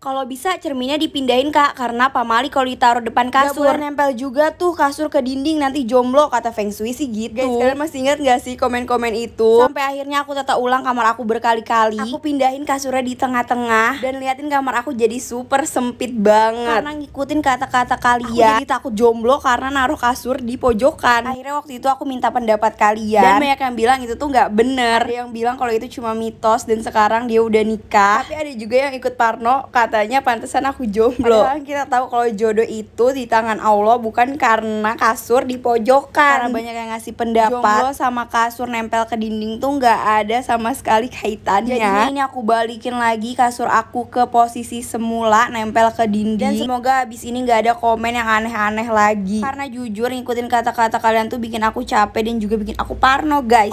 Kalau bisa cerminnya dipindahin kak, karena Pak Mali kalau ditaruh depan kasur Gak nempel juga tuh kasur ke dinding nanti jomblo kata Feng Shui sih gitu Guys kalian masih ingat gak sih komen-komen itu? Sampai akhirnya aku tata ulang kamar aku berkali-kali Aku pindahin kasurnya di tengah-tengah Dan liatin kamar aku jadi super sempit banget Karena ngikutin kata-kata kalian Aku jadi takut jomblo karena naruh kasur di pojokan Akhirnya waktu itu aku minta pendapat kalian Dan banyak yang bilang itu tuh gak bener Ada yang bilang kalau itu cuma mitos dan sekarang dia udah nikah Tapi ada juga yang ikut Parno kata katanya pantesan aku jomblo. Padahal kan kita tahu kalau jodoh itu di tangan Allah bukan karena kasur di pojokan. Karena banyak yang ngasih pendapat. Jomblo sama kasur nempel ke dinding tuh nggak ada sama sekali kaitannya. Jadi ini aku balikin lagi kasur aku ke posisi semula nempel ke dinding. Dan semoga abis ini nggak ada komen yang aneh-aneh lagi. Karena jujur ngikutin kata-kata kalian tuh bikin aku capek dan juga bikin aku parno guys.